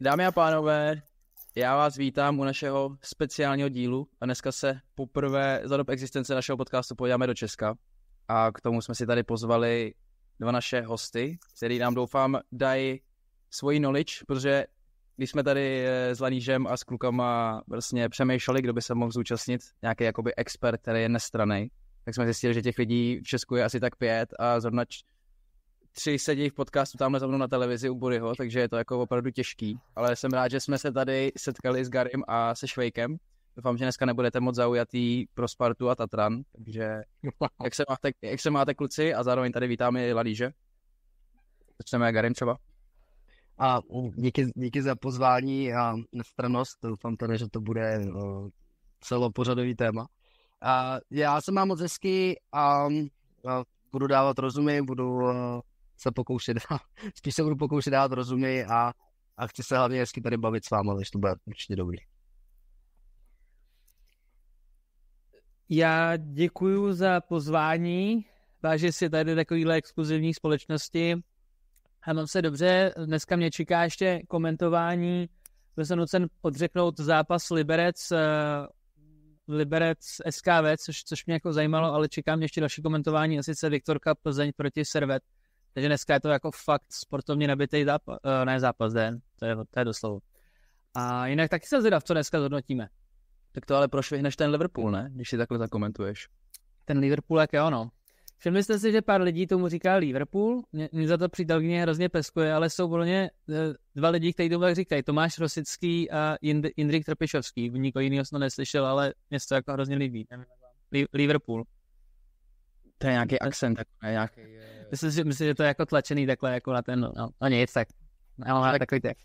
Dámy a pánové, já vás vítám u našeho speciálního dílu a dneska se poprvé za dob existence našeho podcastu podíváme do Česka a k tomu jsme si tady pozvali dva naše hosty, který nám doufám dají svoji knowledge, protože když jsme tady eh, s Lanížem a s klukama vlastně přemýšleli, kdo by se mohl zúčastnit, nějaký jakoby expert, který je nestranej, tak jsme zjistili, že těch lidí v Česku je asi tak pět a zrovna tři sedí v podcastu tamhle za mnou na televizi u Buryho, takže je to jako opravdu těžký. Ale jsem rád, že jsme se tady setkali s Garim a se Švejkem. Doufám, že dneska nebudete moc zaujatý pro Spartu a Tatran, takže jak se máte, jak se máte kluci a zároveň tady vítáme i Ladíže. Začneme Garim třeba. A díky, díky za pozvání a nestranost, doufám tady, že to bude celopořadový téma. A já se mám moc hezky a, a budu dávat rozumy, budu se pokoušet spíš se budu pokoušet dát rozuměji a, a chci se hlavně hezky tady bavit s vámi, takže to bude určitě dobrý. Já děkuji za pozvání. Váží si tady takovýhle exkluzivní společnosti. A mám se dobře, dneska mě čeká ještě komentování. Byl jsem nucen podřeknout zápas Liberec, eh, Liberec SKV, což, což mě jako zajímalo, ale čekám ještě další komentování, a sice Viktorka Plzeň proti Servet. Takže dneska je to jako fakt sportovně nabitý zápas, eh, ne zápas den, to je, to je doslovo. A jinak taky se zvědav, co dneska zhodnotíme. Tak to ale prošvihneš ten Liverpool, ne? Když si takhle zakomentuješ. Ten Liverpool, jak je ono. Všimli jste si, že pár lidí tomu říká Liverpool, mě, mě za to přítelkyně hrozně peskuje, ale jsou volně eh, dva lidi, kteří tomu tak říkají, Tomáš Rosický a Jind, Jindrik Trpišovský, Nikdo jiný jsem to neslyšel, ale mě se to jako hrozně líbí, Liverpool. To je nějaký akcent tak jako nějaký... Eh, myslím, že, myslím, že to je jako tlačený takhle jako na ten, no, no nic, tak. mám no, tak, takový tak.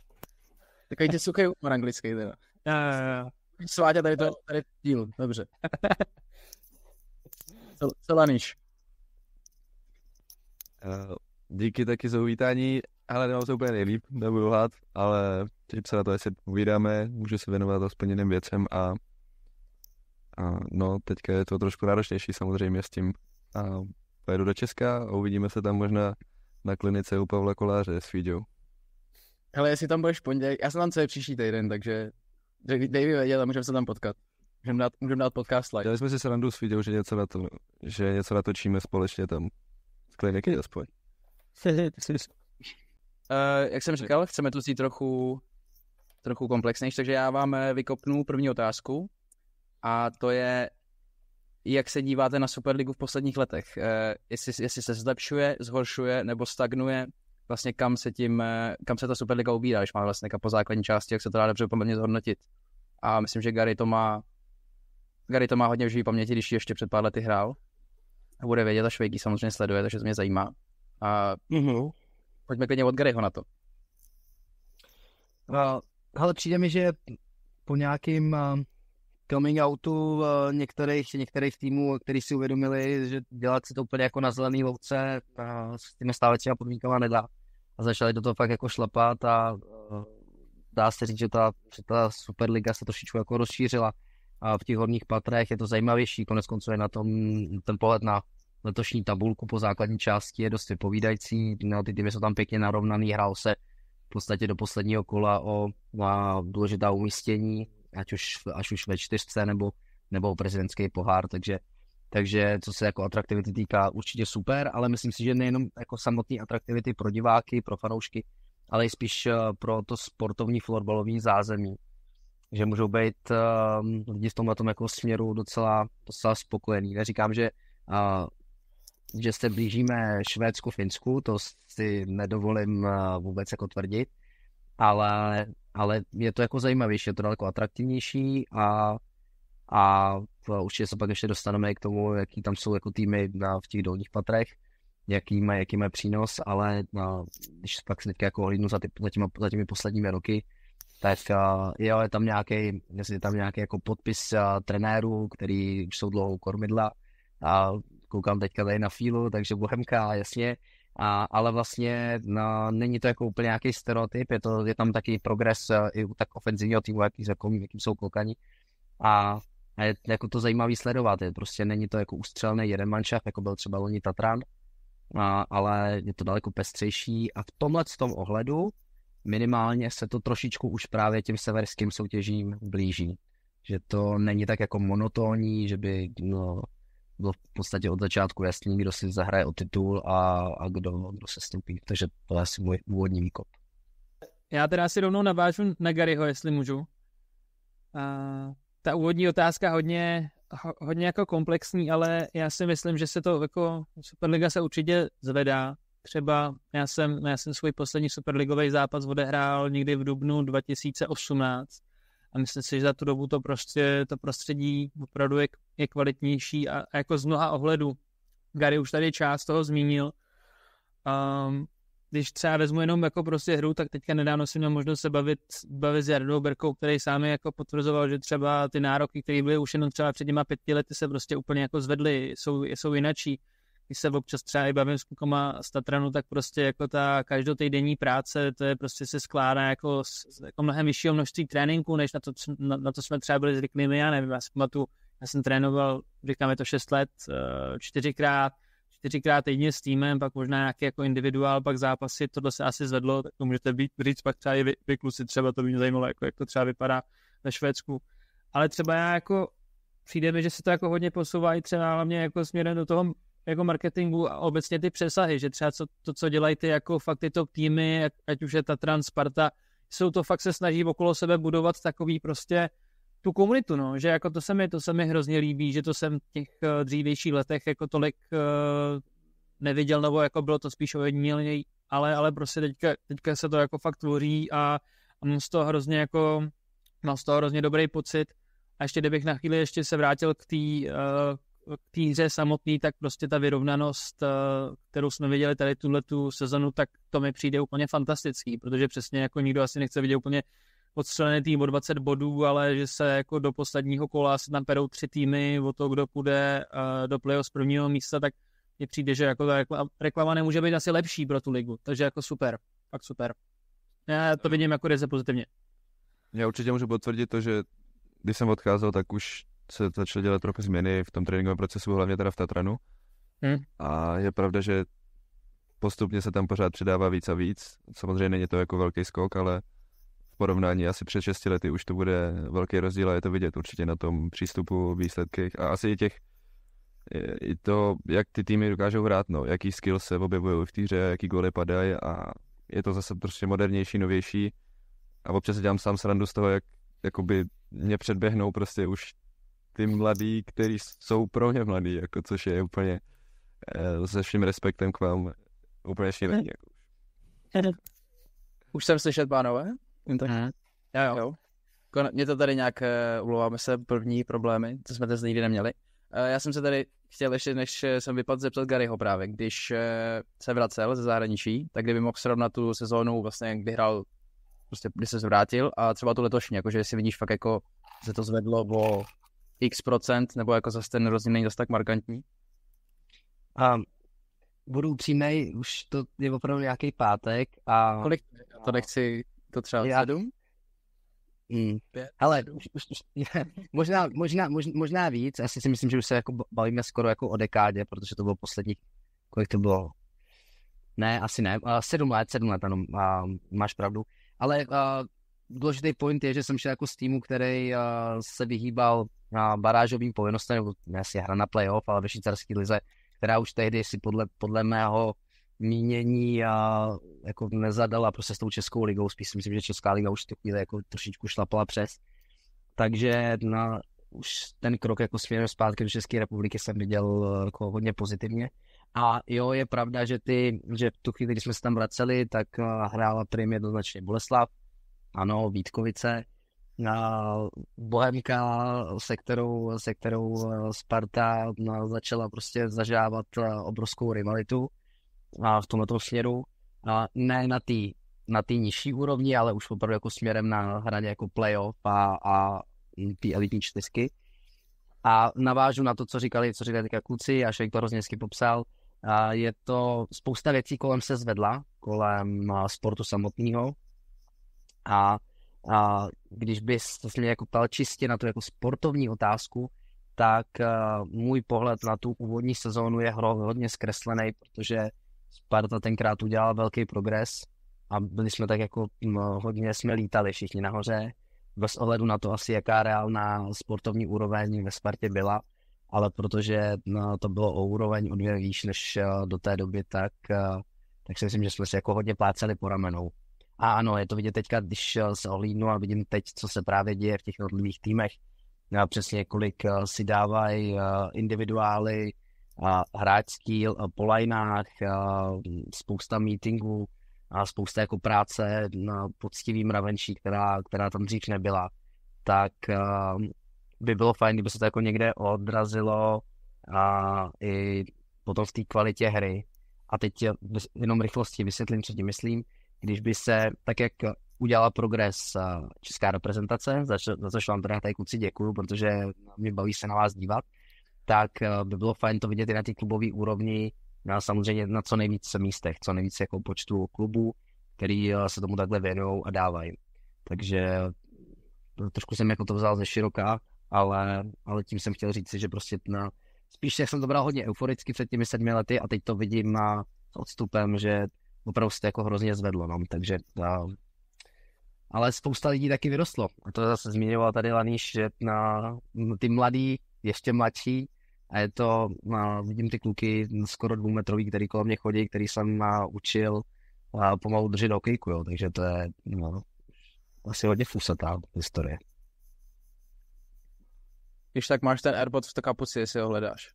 Takový tě suchý humor anglický teda. Jo, jo, jo. Sváďa tady to, tady díl, dobře. Cel, celaniš. Eh, díky taky za uvítání, ale nemám se úplně nejlíp, nebudu hlát, ale teď se na to asi povídáme, můžu se věnovat aspoň jiným věcem a, a no, teďka je to trošku náročnější samozřejmě s tím a pojedu do Česka a uvidíme se tam možná na klinice u Pavla Koláře s Fíďou. Hele, jestli tam budeš pondělí, já jsem tam celý příští týden, takže dej mi vědět a můžeme se tam potkat. Můžeme dát, můžem dát podcast live. Dali jsme si randu s Fíďou, že něco, na to, že něco natočíme společně tam. Z kliniky aspoň. Uh, jak jsem říkal, chceme to vzít trochu, trochu komplexnější, takže já vám eh, vykopnu první otázku a to je, jak se díváte na Superligu v posledních letech. Eh, jestli, jestli se zlepšuje, zhoršuje nebo stagnuje, vlastně kam se tím, eh, kam se ta Superliga ubírá, když má vlastně jako po základní části, jak se to dá dobře poměrně zhodnotit. A myslím, že Gary to má, Gary to má hodně v živý paměti, když ještě před pár lety hrál. A bude vědět a Švejky samozřejmě sleduje, takže to mě zajímá. A mm-hmm. pojďme klidně od Garyho na to. Uh, ale přijde mi, že po nějakým uh, coming outu eh, některých, některých týmů, kteří si uvědomili, že dělat si to úplně jako na zelený louce s těmi stávajícíma podmínkama nedá. A začali do toho fakt jako šlapat a eh, dá se říct, že ta, že ta Superliga se trošičku jako rozšířila a v těch horních patrech je to zajímavější. Konec konců je na tom ten pohled na letošní tabulku po základní části je dost vypovídající. No, ty týmy jsou tam pěkně narovnaný, hrál se v podstatě do posledního kola o důležitá umístění ať už, až už ve čtyřce nebo, nebo prezidentský pohár, takže takže co se jako atraktivity týká, určitě super, ale myslím si, že nejenom jako samotné atraktivity pro diváky, pro fanoušky, ale i spíš eh, pro to sportovní florbalový zázemí. Že můžou být uh, lidi v tomhle tom jako směru docela, docela spokojení. Neříkám, že, uh, že se blížíme Švédsku, Finsku, to si nedovolím uh, vůbec jako tvrdit, ale ale je to jako zajímavější, je to daleko atraktivnější a, a určitě se pak ještě dostaneme k tomu, jaký tam jsou jako týmy na, v těch dolních patrech, jaký má, jaký má přínos, ale na, když pak se teďka jako hlídnu za, ty, za, těmi, za těmi posledními roky, tak jo, je tam nějaký, je tam nějaký jako podpis a, trenérů, který už jsou dlouho kormidla a koukám teďka tady na Fílu, takže Bohemka, jasně, a, ale vlastně no, není to jako úplně nějaký stereotyp, je, to, je tam taky progres uh, i u tak ofenzivního týmu, jaký, řekl, jakým jsou klokani. A, a je jako to zajímavý sledovat, je, prostě není to jako ústřelný jeden manšaft, jako byl třeba loni Tatran, a, ale je to daleko pestřejší a v tomhle z tom ohledu minimálně se to trošičku už právě těm severským soutěžím blíží. Že to není tak jako monotónní, že by no, bylo v podstatě od začátku jasný, kdo si zahraje o titul a, a kdo, kdo se stoupí. Takže to je asi můj úvodní výkop. Já teda si rovnou navážu na Garyho, jestli můžu. A, ta úvodní otázka hodně, ho, hodně jako komplexní, ale já si myslím, že se to jako Superliga se určitě zvedá. Třeba já jsem, já jsem svůj poslední Superligový zápas odehrál někdy v dubnu 2018 a myslím si, že za tu dobu to prostě to prostředí opravdu je, je kvalitnější a, a jako z mnoha ohledů. Gary už tady část toho zmínil. Um, když třeba vezmu jenom jako prostě hru, tak teďka nedávno jsem měl možnost se bavit, bavit s Jardou Berkou, který sám jako potvrzoval, že třeba ty nároky, které byly už jenom třeba před těma pěti lety, se prostě úplně jako zvedly, jsou, jsou jinačí když se občas třeba i bavím s klukama z Tatranu, tak prostě jako ta každotýdenní práce, to je prostě se skládá jako, z, jako mnohem vyššího množství tréninku, než na to, na, na to jsme třeba byli zvyklí my, já nevím, já si pamatuju, já jsem trénoval, říkáme to 6 let, eh, čtyřikrát, čtyřikrát týdně s týmem, pak možná nějaký jako individuál, pak zápasy, tohle se asi zvedlo, tak to můžete být, říct pak třeba i vy, vy kluci, třeba to by mě zajímalo, jako, jak to třeba vypadá ve Švédsku. Ale třeba já jako přijde mi, že se to jako hodně posouvá i třeba hlavně jako směrem do toho jako marketingu a obecně ty přesahy, že třeba co, to, co dělají ty jako fakt tyto týmy, ať už je ta Transparta, jsou to fakt se snaží okolo sebe budovat takový prostě tu komunitu, no, že jako to se mi, to se mi hrozně líbí, že to jsem v těch eh, dřívějších letech jako tolik uh, neviděl, nebo jako bylo to spíš ojedinělněji, ale, ale prostě teďka, teďka se to jako fakt tvoří a, a mám z toho hrozně jako, mám z toho hrozně dobrý pocit a ještě kdybych na chvíli ještě se vrátil k té uh, eh, Eh, k té hře samotný, tak prostě ta vyrovnanost, eh, kterou jsme viděli tady tuhle tu sezonu, tak to mi přijde úplně fantastický, protože přesně jako nikdo asi nechce vidět úplně odstřelený tým o 20 bodů, ale že se jako do posledního kola se tam perou tři týmy o to, kdo půjde eh, do playoff z prvního místa, tak mi přijde, že jako ta reklama nemůže být asi lepší pro tu ligu, takže jako super, fakt super. Já to vidím jako ryze pozitivně. Já určitě můžu potvrdit to, že když jsem odcházel, tak už se začaly dělat trochu změny v tom tréninkovém procesu, hlavně teda v Tatranu. Hmm. A je pravda, že postupně se tam pořád přidává víc a víc. Samozřejmě není to jako velký skok, ale v porovnání asi před 6 lety už to bude velký rozdíl a je to vidět určitě na tom přístupu, výsledkech a asi i těch i to, jak ty týmy dokážou hrát, no, jaký skill se objevují v té hře, jaký góly padají a je to zase prostě modernější, novější a občas dělám sám srandu z toho, jak jakoby mě předběhnou prostě už ty mladí, kteří jsou pro ně mladí, jako, což je úplně eh, se vším respektem k vám úplně šílený. Jako. Už jsem slyšet, pánové? Tak. Jo, jo. jo. mě to tady nějak uh, ulováme se první problémy, co jsme dnes nikdy neměli. Uh, já jsem se tady chtěl ještě, než jsem vypadl, zeptat Garyho právě, když uh, se vracel ze zahraničí, tak kdyby mohl srovnat tu sezónu, vlastně, kdy hrál, prostě, kdy se zvrátil a třeba tu letošní, jakože si vidíš fakt jako se to zvedlo o x procent, nebo jako zase ten rozdíl není zase tak markantní? A budu upřímnej, už to je opravdu nějaký pátek a... Kolik? To nechci, to třeba já... sedm? Hmm. Ale hmm. možná, možná, možná víc, asi si myslím, že už se jako bavíme skoro jako o dekádě, protože to bylo poslední, kolik to bylo? Ne, asi ne, uh, sedm let, sedm let, ano, uh, máš pravdu. Ale uh, důležitý point je, že jsem šel jako z týmu, který uh, se vyhýbal barážovým povinnostem, nebo asi hra na playoff, ale ve švýcarské lize, která už tehdy si podle, podle mého mínění a jako nezadala prostě s tou Českou ligou, spíš si myslím, že Česká liga už tu chvíli jako trošičku šlapala přes. Takže na, už ten krok jako směrem zpátky do České republiky jsem viděl jako hodně pozitivně. A jo, je pravda, že, ty, že v tu chvíli, když jsme se tam vraceli, tak hrála prim jednoznačně Boleslav, ano, Vítkovice, Bohemka, se kterou, se kterou eh, Sparta eh, začala prostě zažávat eh, obrovskou rivalitu v tomto směru. Ne na té na tý nižší úrovni, ale už opravdu jako směrem na hraně jako playoff a, a ty elitní čtyřky. A navážu na to, co říkali, co říkali také kluci, a jak to hrozně popsal, a je to spousta věcí kolem se zvedla, kolem sportu samotného. A a když bys to se mě jako ptal čistě na tu jako sportovní otázku, tak uh, můj pohled na tu úvodní sezónu je hro, hodně zkreslený, protože Sparta tenkrát udělala velký progres a byli jsme tak jako no, hodně jsme lítali všichni nahoře, bez ohledu na to asi, jaká reálná sportovní úroveň ve Spartě byla, ale protože no, to bylo o úroveň o dvě výš než uh, do té doby, tak, uh, tak si myslím, že jsme si jako hodně pláceli po ramenou. A ano, je to vidět teďka, když eh, se ohlídnu a vidím teď, co se právě děje v těch jednotlivých týmech, no a přesně kolik eh, si dávají eh, individuály, hráčský skill po lineách, spousta meetingů, a spousta jako práce na poctivým mravenčí, která, která tam dřív nebyla, tak by bylo fajn, kdyby se to jako někde odrazilo a i potom v té kvalitě hry. A teď jenom rychlosti vysvětlím, co tím myslím když by se, tak jak udělala progres eh, česká reprezentace, za, za což vám teda tady kluci děkuju, protože mě baví se na vás dívat, tak eh, by bylo fajn to vidět i na té klubové úrovni, na samozřejmě na co nejvíc místech, co nejvíc jako počtu klubů, který eh, se tomu takhle věnují a dávají. Takže trošku jsem jako to vzal ze široká, ale, ale tím jsem chtěl říct, že prostě na, spíš jak jsem to bral hodně euforicky před těmi sedmi lety a teď to vidím na, s odstupem, že opravdu se jako hrozně zvedlo, no, takže no, ale spousta lidí taky vyrostlo. A to zase zmiňoval tady Laníš, že na ty mladí, ještě mladší, a je to, no, vidím ty kluky skoro dvoumetrový, který kolem mě chodí, který jsem má učil a pomalu držet okejku, jo, takže to je no, asi hodně fusatá historie. Když tak máš ten AirPod v kapuci, jestli ho hledáš.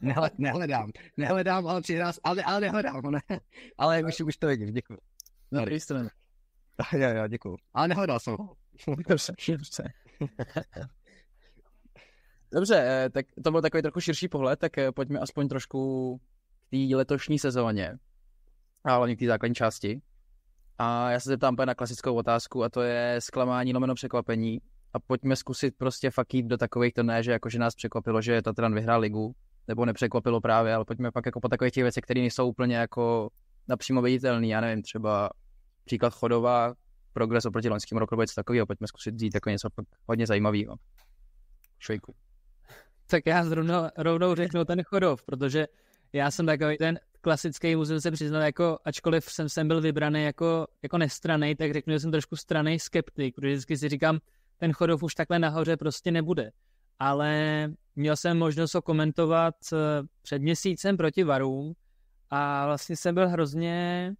Nehle, nehledám, nehledám, ale přihrás, ale, ale nehledám, ne? ale už, už to vidím, děkuji. Na druhé straně. Jo, jo, děkuji. Ale nehledal jsem ho. Dobře, dobře. Dobře, eh, tak to byl takový trochu širší pohled, tak eh, pojďme aspoň trošku k té letošní sezóně, a hlavně k té základní části. A já se zeptám na klasickou otázku a to je zklamání lomeno překvapení. A pojďme zkusit prostě fakt jít do takových to ne, že jakože nás překvapilo, že Tatran vyhrál ligu, nebo nepřekvapilo právě, ale pojďme pak jako po takových těch věcech, které nejsou úplně jako napřímo viditelné, já nevím, třeba příklad chodová progres oproti loňským roku, nebo něco takového, pojďme zkusit vzít jako něco hodně zajímavého. Švejku. Tak já zrovna rovnou řeknu ten Chodov, protože já jsem takový ten klasický, musím se přiznat, jako, ačkoliv jsem sem byl vybraný jako, jako nestranej, tak řeknu, že jsem trošku straný skeptik, protože vždycky si říkám, ten Chodov už takhle nahoře prostě nebude. Ale Měl jsem možnost ho komentovat eh, před měsícem proti Varům a vlastně jsem byl hrozně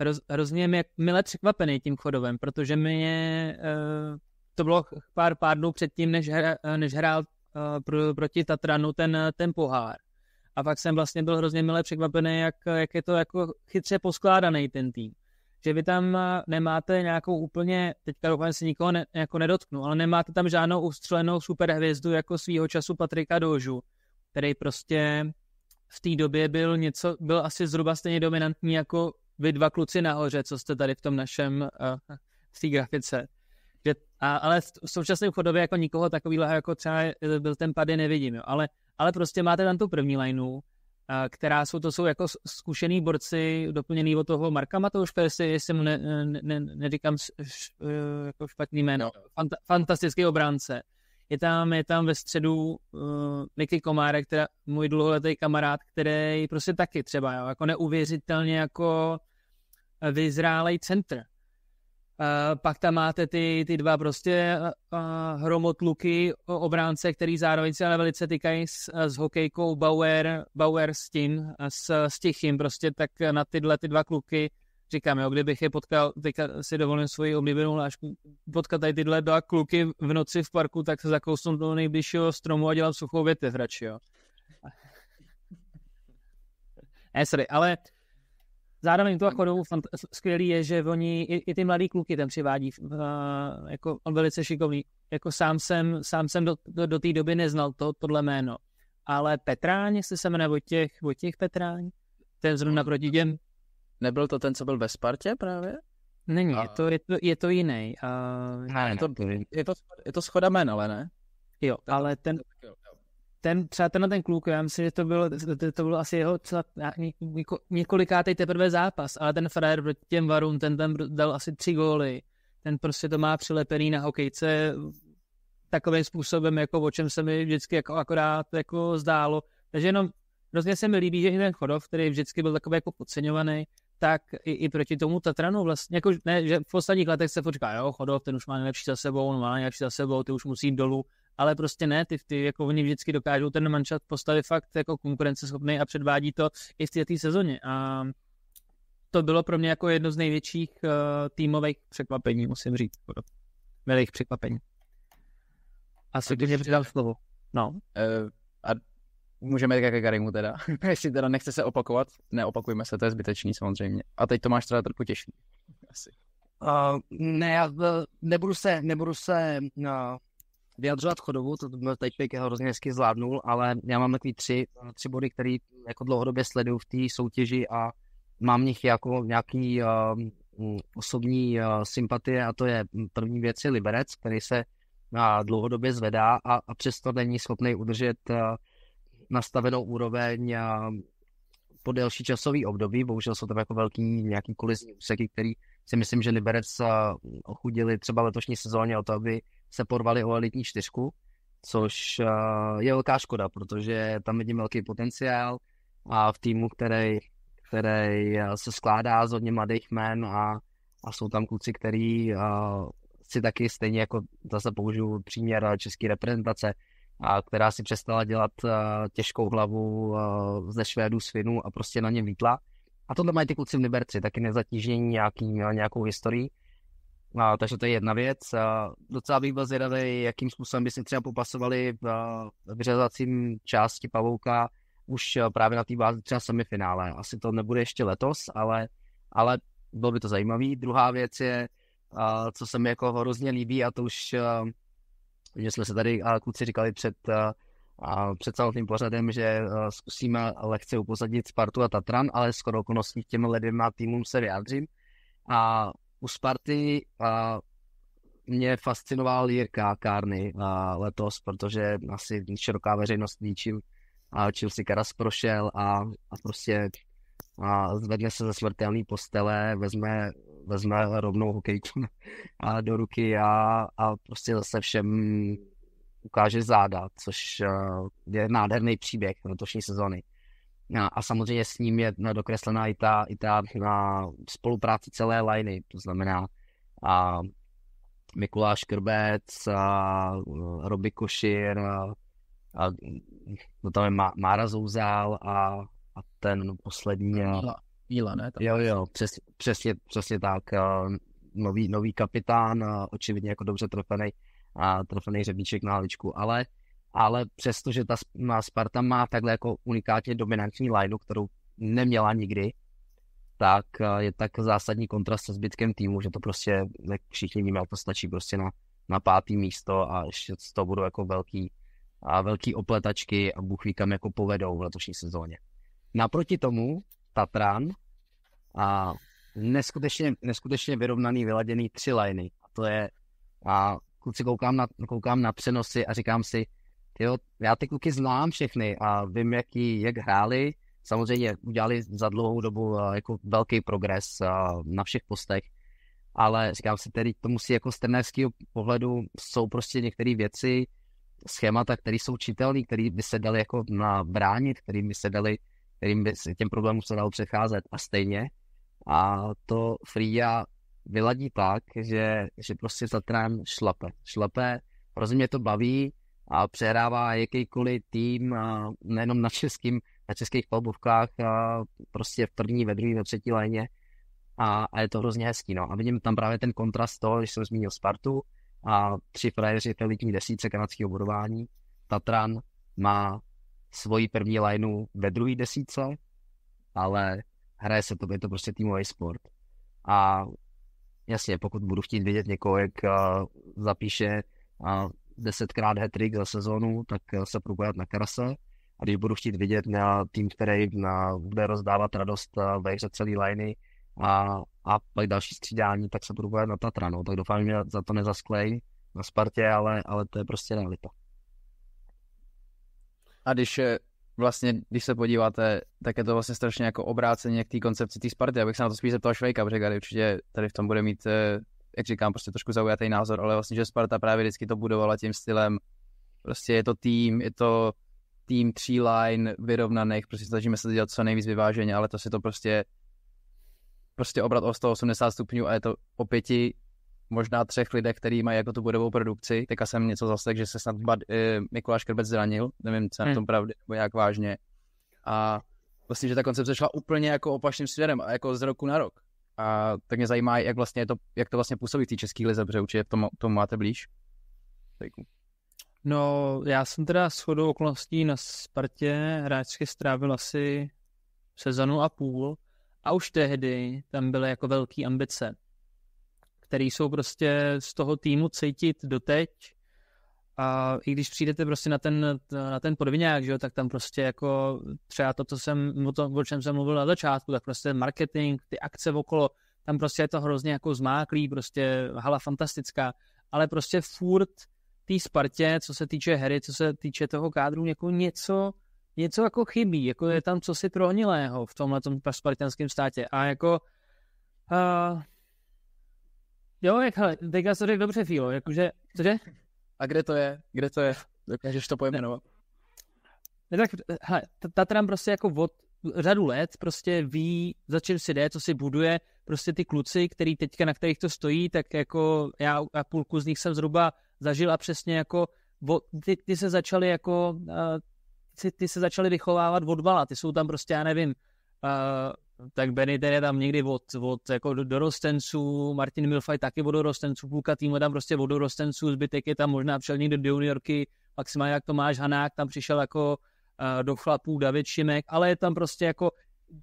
hroz, hrozně milé překvapený tím chodovem, protože mě uh, to bylo pár, pár dnů předtím, než, hra, eh, než hrál pro, proti Tatranu ten, ten pohár. A pak jsem vlastně byl hrozně milé překvapený, jak, jak je to jako chytře poskládaný ten tým že vy tam eh, nemáte nějakou úplně, teďka doufám, se nikoho ne, jako nedotknu, ale nemáte tam žádnou ustřelenou superhvězdu jako svýho času Patrika Dožu, který prostě v té době byl něco, byl asi zhruba stejně dominantní jako vy dva kluci nahoře, co jste tady v tom našem, eh, v té grafice. Že, a, ale v současném chodobě jako nikoho takového, jako třeba eh, byl ten pady nevidím, jo. Ale, ale prostě máte tam tu první lineu, která jsou, to jsou jako zkušený borci, doplněný od toho Marka Matouška, jestli, jestli mu ne, ne, ne, neříkám š, š, e, jako špatný jméno, Fant, fantastický obránce. Je tam, je tam ve středu uh, Miky Komárek, která, můj dlouholetý kamarád, který prostě taky třeba, jo, jako neuvěřitelně jako e, vyzrálej centr pak tam máte ty, ty dva prostě uh, hromotluky obránce, který zároveň se ale velice týkají s, s hokejkou Bauer, Bauer tím, s, s Tichým prostě, tak na tyhle ty dva kluky říkám, jo, kdybych je potkal, teďka si dovolím svoji oblíbenou hlášku, potkat tady tyhle dva kluky v noci v parku, tak se zakousnu do nejbližšího stromu a dělám suchou větev radši, jo. Ne, sorry, ale Zároveň to hmm. jako skvělý je, že oni i, i ty mladý kluky tam přivádí. Uh, jako on velice šikovný. Jako sám jsem, sám jsem do, do, do té doby neznal to, tohle jméno. Ale Petráň, jestli se jmenuje Vojtěch, Vojtěch Petráň, ten zrovna no. proti těm. Nebyl to ten, co byl ve Spartě právě? Není, a... je, to, je, to, je to jiný. A... Ne, je, to, je, to, je to schoda jmen, ale ne? Jo, ale ten, ten, třeba tenhle ten kluk, já myslím, že to bylo, to, to bylo asi jeho třeba několikátý teprve zápas, ale ten frajer proti těm varům, ten tam dal asi tři góly, ten prostě to má přilepený na hokejce takovým způsobem, jako o čem se mi vždycky jako akorát jako zdálo. Takže jenom hrozně se mi líbí, že i ten Chodov, který vždycky byl takový jako podceňovaný, tak i, i proti tomu Tatranu vlastně, jako ne, že v posledních letech se počká, jo, Chodov, ten už má nejlepší za sebou, on má nejlepší za sebou, ty už musí jít dolů, ale prostě ne, ty, ty jako oni vždycky dokážou ten manšat postavit fakt jako konkurenceschopný a předvádí to i v této sezóně. A to bylo pro mě jako jedno z největších uh, týmových překvapení, musím říct. Milých překvapení. Asi když mě přidal slovo. No. Uh, a můžeme jít ke Karimu teda. Jestli teda nechce se opakovat, neopakujme se, to je zbytečný samozřejmě. A teď to máš teda trochu těžší. Asi. Uh, ne, já nebudu se, nebudu se uh, vyjadřovat chodovu, to tady pěk hrozně hezky zvládnul, ale já mám takový tři, tři body, které jako dlouhodobě sleduju v té soutěži a mám nich jako nějaký uh, osobní uh, sympatie a to je první věc je Liberec, který se uh, dlouhodobě zvedá a, a přesto není schopný udržet uh, nastavenou úroveň uh, po delší časový období, bohužel jsou tam jako velký nějaký kolizní úseky, který si myslím, že Liberec ochudili třeba letošní sezóně o to, aby se porvali o elitní čtyřku, což eh, je velká škoda, protože tam vidím velký potenciál a v týmu, který, který eh, se skládá z hodně mladých men a, a jsou tam kluci, který eh, si taky stejně jako zase použiju příměr české reprezentace, a která si přestala dělat těžkou hlavu ze Švédů, svinu a prostě na ně vítla. A tohle mají ty kluci v Liberci, taky nezatížení nějaký, nějakou historií. A, takže to je jedna věc. A, docela bych byl zvědavý, jakým způsobem by si třeba popasovali v, v vyřazacím části pavouka už právě na té bázi třeba semifinále. Asi to nebude ještě letos, ale, ale bylo by to zajímavé. Druhá věc je, a, co se mi jako hrozně líbí a to už, a, že jsme se tady a kluci říkali před, a, a před samotným pořadem, že a, zkusíme lehce upozadit Spartu a Tatran, ale skoro okolností k těm dvěma týmům se vyjádřím. A u Sparty a mě fascinoval Jirka Kárny a letos, protože asi široká veřejnost ví, a čím si Karas prošel a, a prostě a zvedne se ze smrtelné postele, vezme, vezme rovnou hokejku a do ruky a, a prostě zase všem ukáže záda, což je nádherný příběh letošní sezony. A, no, a samozřejmě s ním je no, dokreslená i ta, i ta na spolupráce celé liney, to znamená a Mikuláš Krbec, a eh, Roby Košir, a, a, no tam je Má, Mára Zouzál a, a ten poslední... a eh, Jíla ne? Tam jo, jo, přes, přesně, přesně tak. Eh, nový, nový kapitán, očividně jako dobře trofený a trofený řebíček na haličku, ale ale přestože ta Sparta má takhle jako unikátně dominantní lineu, kterou neměla nikdy, tak eh, je tak zásadní kontrast se zbytkem týmu, že to prostě, jak všichni víme, to stačí prostě na, na pátý místo a ještě z toho budou jako velký, a velký opletačky a Bůh ví, kam jako povedou v letošní sezóně. Naproti tomu Tatran a neskutečně, neskutečně vyrovnaný, vyladěný tři liney. A to je, a kluci koukám na, koukám na přenosy a říkám si, jo, já ty kluky znám všechny a vím, jaký, jak hráli. Samozřejmě udělali za dlouhou dobu eh, jako velký progres eh, na všech postech, ale říkám si tedy, to musí jako z trenérského pohledu jsou prostě některé věci, schémata, které jsou čitelné, které by se daly jako na bránit, kterým by se dali, kterým by těm problémům se dalo přecházet a stejně. A to Fria vyladí tak, že, že prostě za trém šlape. Šlape, hrozně mě to baví, a přehrává jakýkoliv tým, nejenom na, českým, na českých palbovkách, prostě v první, ve druhé, ve třetí léně. A, a, je to hrozně hezký. No. A vidím tam právě ten kontrast toho, když jsem zmínil Spartu a tři frajeři v elitní desíce kanadského budování. Tatran má svoji první lineu ve druhé desíce, ale hraje se to, je to prostě týmový sport. A jasně, pokud budu chtít vědět někoho, jak zapíše a desetkrát hetrik za sezonu, tak eh, se průbojat na karase. A když budu chtít vidět na tým, který na, eh, bude rozdávat radost eh, ve hře celý liney a, a pak další střídání, tak se budu bojovat na Tatra. No. Tak doufám, že za to nezasklej na Spartě, ale, ale to je prostě realita. A když vlastně, když se podíváte, tak je to vlastně strašně jako obrácení k té koncepci té Sparty. Abych se na to spíš zeptal Švejka, protože tady určitě tady v tom bude mít jak říkám, prostě trošku zaujatý názor, ale vlastně, že Sparta právě vždycky to budovala tím stylem, prostě je to tým, je to tým tří line vyrovnaných, prostě snažíme se to dělat co nejvíc vyváženě, ale to si to prostě prostě obrat o 180 stupňů a je to o pěti, možná třech lidech, který mají jako tu budovou produkci. Teďka jsem něco zase, že se snad bad, e, Mikuláš Krbec zranil, nevím, co hmm. na hm. tom pravdy, nebo jak vážně. A vlastně, že ta koncepce šla úplně jako opačným směrem a jako z roku na rok. A tak mě zajímá, jak, vlastně to, jak to vlastně působí v té české lize, protože určitě tomu, tomu máte blíž. Tak. No, já jsem teda s chodou okolností na Spartě hráčsky strávil asi sezonu a půl a už tehdy tam byly jako velké ambice, které jsou prostě z toho týmu cítit doteď a i když přijdete prostě na ten, na ten podvinák, že jo, tak tam prostě jako třeba to, co jsem, o, to, o čem jsem mluvil na začátku, tak prostě marketing, ty akce okolo, tam prostě je to hrozně jako zmáklý, prostě hala fantastická, ale prostě furt té Spartě, co se týče hry, co se týče toho kádru, jako něco, něco jako chybí, jako je tam cosi prohnilého v tomhle spartanském státě a jako uh, jo, jak, hele, teďka se to řekl dobře, Fílo, jakože, cože? A kde to je? Kde to je? Dokážeš to pojmenovat? Ne, tak, hele, Tatran prostě jako od řadu let prostě ví, za čím si jde, co si buduje, prostě ty kluci, který teďka, na kterých to stojí, tak jako já a půlku z nich jsem zhruba zažil a přesně jako ty, ty se začaly jako eh, ty, ty se začaly vychovávat od bala, ty jsou tam prostě, já nevím, eh, tak Benitez je tam někdy od, od jako dorostenců, Martin Milfaj taky od dorostenců, půlka týmu tam prostě od dorostenců, zbytek je tam možná přišel někdo do juniorky, pak si má jak Tomáš Hanák, tam přišel jako uh, do chlapů David Šimek, ale je tam prostě jako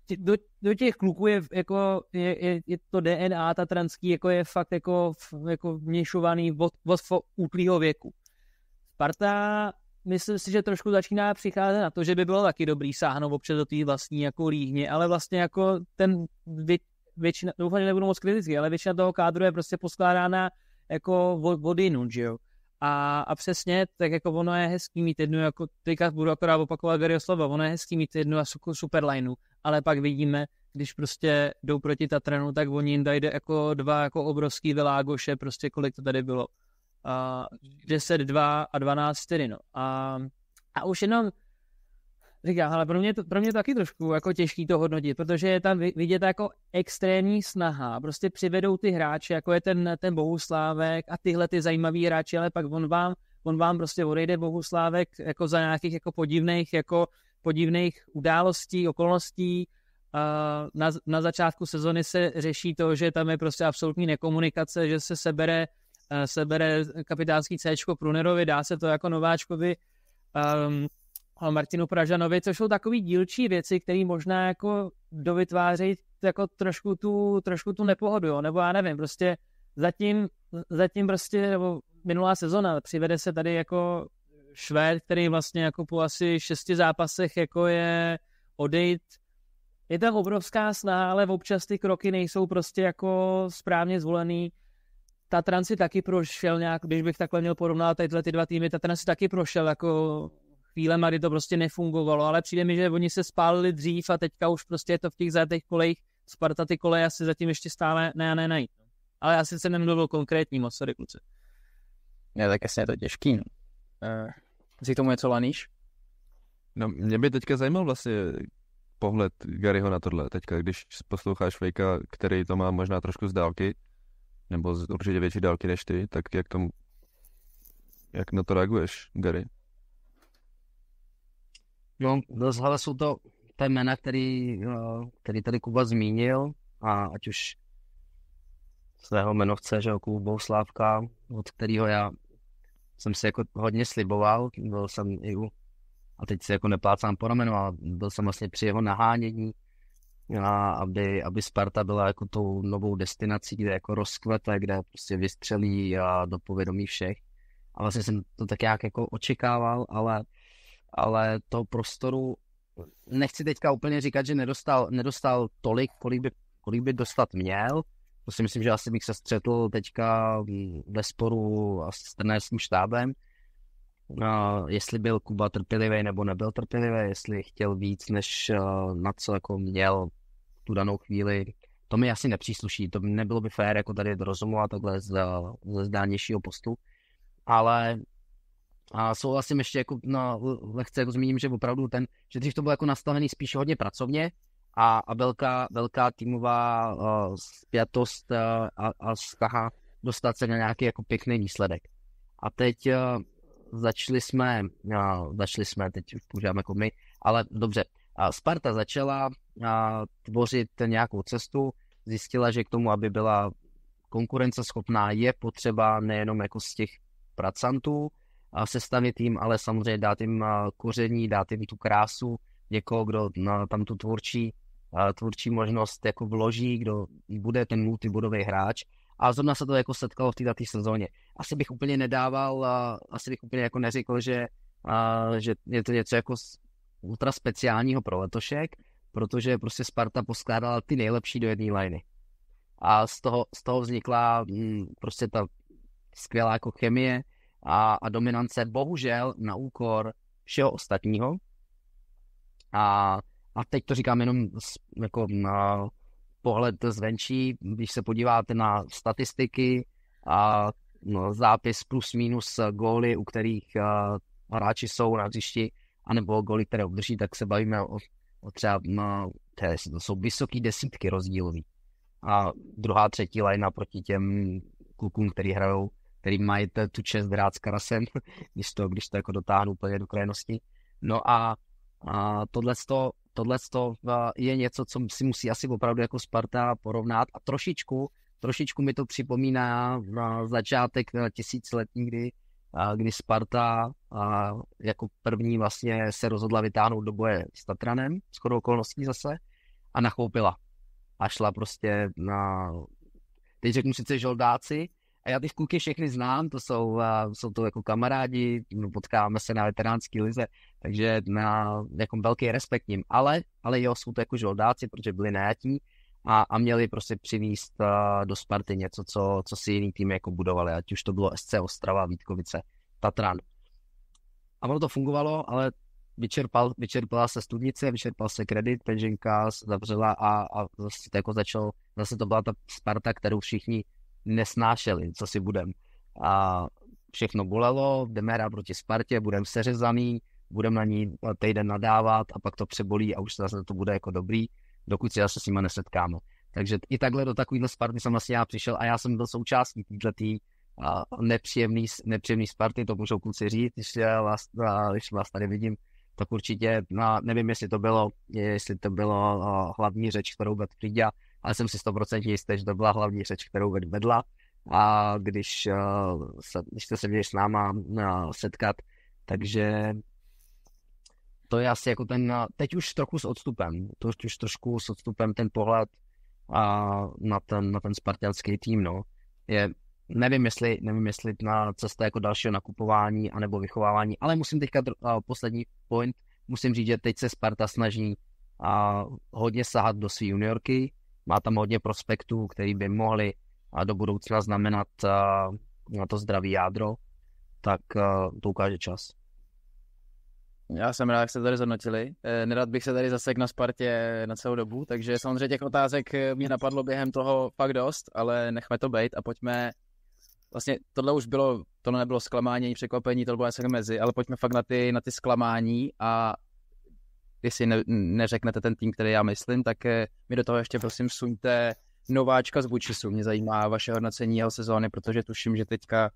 tě, do, do, těch kluků je, jako, je, je, je, to DNA, ta transký, jako je fakt jako, jako měšovaný od, od útlýho věku. Sparta myslím si, že trošku začíná přicházet na to, že by bylo taky dobrý sáhnout občas do té vlastní jako líhně, ale vlastně jako ten vě, většina, doufám, že nebudu moc kritický, ale většina toho kádru je prostě poskládána jako vody nut, že jo. A, a přesně, tak jako ono je hezký mít jednu, jako teďka budu akorát opakovat Garyho slova, ono je hezký mít jednu a lineu, ale pak vidíme, když prostě jdou proti Tatranu, tak oni jim dají jako dva jako obrovský velágoše, prostě kolik to tady bylo uh, 10, 2 a 12, 4, no. A, a už jenom říkám, ale pro mě, to, pro mě to taky trošku jako těžký to hodnotit, protože je tam vidět jako extrémní snaha, prostě přivedou ty hráče, jako je ten, ten Bohuslávek a tyhle ty zajímavý hráči, ale pak on vám, on vám prostě odejde Bohuslávek jako za nějakých jako podivných, jako podivných událostí, okolností, na, na začátku sezony se řeší to, že tam je prostě absolutní nekomunikace, že se sebere Eh, sebere kapitánský C Prunerovi, dá se to jako nováčkovi um, Martinu Pražanovi, což jsou takové dílčí věci, které možná jako dovytvářejí jako trošku tu, trošku tu nepohodu, jo? nebo já nevím, prostě zatím, zatím prostě, nebo minulá sezona, přivede se tady jako Švéd, který vlastně jako po asi šesti zápasech jako je odejít. Je tam obrovská snaha, ale občas ty kroky nejsou prostě jako správně zvolený. Tatran si taky prošel nějak, když bych takhle měl porovnat tyhle ty dva týmy, Tatran si taky prošel jako chvíle, kdy to prostě nefungovalo, ale přijde mi, že oni se spálili dřív a teďka už prostě je to v těch zátech kolejích, Sparta ty koleje asi zatím ještě stále ne a ne najít. Ale já sice nemluvil konkrétní moc, sorry kluci. Ne, tak jasně je to těžký. No. Uh, k tomu něco laníš? No, mě by teďka zajímal vlastně pohled Garyho na tohle teďka, když posloucháš Vejka, který to má možná trošku z dálky, nebo z určitě větší dálky než ty, tak jak tomu, jak na to reaguješ, Gary? No, z hlavy jsou to ta jména, který, eh, který tady Kuba zmínil, a ať už svého jmenovce, že jo, Kubu Bouslávka, od kterého já jsem si jako hodně sliboval, byl jsem i u, a teď si jako neplácám po ramenu, ale byl jsem vlastně při jeho nahánění měla, aby, aby Sparta byla jako tou novou destinací, kde jako rozkvete, kde prostě vystřelí a do povědomí všech. A vlastně jsem to tak nějak jako očekával, ale, ale to prostoru nechci teďka úplně říkat, že nedostal, nedostal tolik, kolik by, kolik by dostat měl. To prostě si myslím, že asi bych se střetl teďka ve sporu s trenérským štábem, Uh, jestli byl Kuba trpělivý nebo nebyl trpělivý, jestli chtěl víc, než na co jako měl tu danou chvíli. To mi asi nepřísluší, to nebylo by fér jako tady rozumovat takhle z, z dálnějšího postu, ale a souhlasím ještě jako na no, lehce jako zmíním, že opravdu ten, že dřív to bylo jako nastavený spíš hodně pracovně a, a velká, velká týmová uh, spjatost uh, a, a snaha dostat se na nějaký jako pěkný výsledek. A teď uh, začali jsme, uh, začali jsme, teď používáme jako my, ale dobře, uh, Sparta začala, tvořit nějakou cestu, zjistila, že k tomu, aby byla konkurenceschopná, je potřeba nejenom jako z těch pracantů a sestavit jim, ale samozřejmě dát jim koření, dát jim tu krásu, někoho, kdo tam tu tvůrčí, tvůrčí možnost jako vloží, kdo bude ten multibudový hráč. A zrovna se to jako setkalo v této sezóně. Asi bych úplně nedával, asi bych úplně jako neřekl, že, že je to něco jako ultra speciálního pro letošek, protože prostě Sparta poskládala ty nejlepší do jedné liny. A z toho, z toho vznikla mm, prostě ta skvělá jako chemie a, a dominance, bohužel na úkor všeho ostatního. A, a teď to říkám jenom jako, mm, z, jako na pohled zvenčí, když se podíváte na statistiky a no, zápis plus minus góly, u kterých uh, hráči jsou na hřišti, anebo góly, které obdrží, tak se bavíme o No, třeba no té, to jsou vysoké desítky rozdílový. A druhá, třetí lajna proti těm klukům, který hrajou, který mají tu čest hrát s Karasem, místo, když to jako dotáhnu úplně do krajnosti. No a, a tohleto, tohleto je něco, co si musí asi opravdu jako Sparta porovnat a trošičku, trošičku mi to připomíná na začátek tisíciletí, kdy kdy Sparta jako první vlastně se rozhodla vytáhnout do boje s Tatranem, skoro okolností zase, a nachoupila. A šla prostě na, teď řeknu sice žoldáci, a já ty kluky všechny znám, to jsou, jsou to jako kamarádi, no, potkáváme se na veteránský lize, takže na jako velký respekt ním. Ale, ale jo, jsou to jako žoldáci, protože byli najatí a, a měli prostě přivést eh, do Sparty něco, co, co si jiný tým jako budovali, ať už to bylo SC Ostrava, Vítkovice, Tatran. A ono to fungovalo, ale vyčerpal, vyčerpala se studnice, vyčerpal se kredit, peněženka zavřela a, a zase, to jako začalo, zase to byla ta Sparta, kterou všichni nesnášeli, co si budem. A všechno bolelo, jdeme hrát proti Spartě, budeme seřezaný, budeme na ní týden nadávat a pak to přebolí a už zase to bude jako dobrý dokud se zase s nimi nesetkám. Takže i takhle do takovýhle Sparty jsem vlastně já přišel a já jsem byl součástí této nepříjemný, nepříjemný Sparty, to můžou kluci říct, když vás, když vás tady vidím, tak určitě, no, nevím, jestli to bylo, jestli to bylo hlavní řeč, kterou vedl Frida, ale jsem si 100% jistý, že to byla hlavní řeč, kterou vedla. A když, se, když jste se měli s náma uh, setkat, takže to je asi jako ten, teď už trochu s odstupem, to už trošku s odstupem ten pohled a na ten, na ten spartianský tým, no. Je, nevím, jestli, nevím, jestli na cesta jako dalšího nakupování anebo vychovávání, ale musím teďka, a poslední point, musím říct, že teď se Sparta snaží a hodně sahat do své juniorky, má tam hodně prospektů, který by mohli a do budoucna znamenat a, na to zdravý jádro, tak a, to ukáže čas. Já jsem rád, jak jste tady zhodnotili. Eh, nerad bych se tady zasek na Spartě na celou dobu, takže samozřejmě těch otázek eh, mě napadlo během toho fakt dost, ale nechme to být a pojďme vlastně tohle už bylo, to nebylo zklamání ani překvapení, to bylo asi jako mezi, ale pojďme fakt na ty, na ty zklamání a jestli ne, neřeknete ten tým, který já myslím, tak eh, mi do toho ještě prosím suňte nováčka z Bučisu. Mě zajímá vaše hodnocení jeho sezóny, protože tuším, že teďka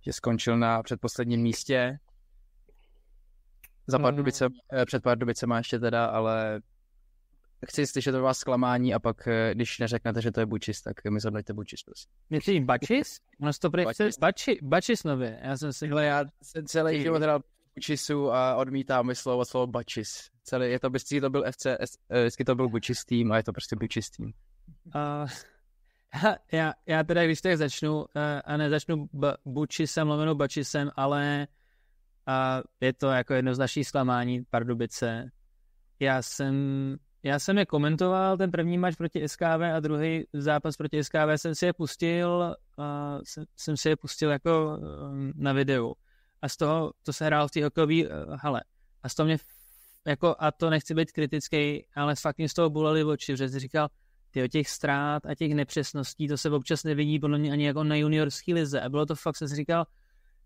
že skončil na předposledním místě za pár hmm. dubice, eh, před pár dubicema ještě teda, ale chci slyšet to vás zklamání a pak, eh, když neřeknete, že to je bučis, tak mi zadlejte bučis. Myslíš bačis? Ono to prý bačis. Bači, bačis nově. Já jsem si... Hle, já jsem celý život hrál bučisu a odmítám slovo slovo bačis. Celý, je to, vždycky to byl FC, eh, vždycky to byl bučis tým a je to prostě bučis tým. Uh, já, já teda, když tak začnu, uh, a nezačnu b- bučisem, lomeno bačisem, ale a je to jako jednoznačný zklamání Pardubice. Já jsem, já jsem je komentoval, ten první match proti SKV a druhý zápas proti SKV jsem si je pustil, a jsem, jsem si je pustil jako um, na videu. A z toho, to se hrál v té hokejové eh, hale. A z toho mě, jako, a to nechci být kritický, ale fakt mě z toho bolely oči, protože jsi říkal, o těch ztrát a těch nepřesností, to se občas nevidí podle mě ani jako na juniorský lize. A bylo to fakt, jsem si říkal,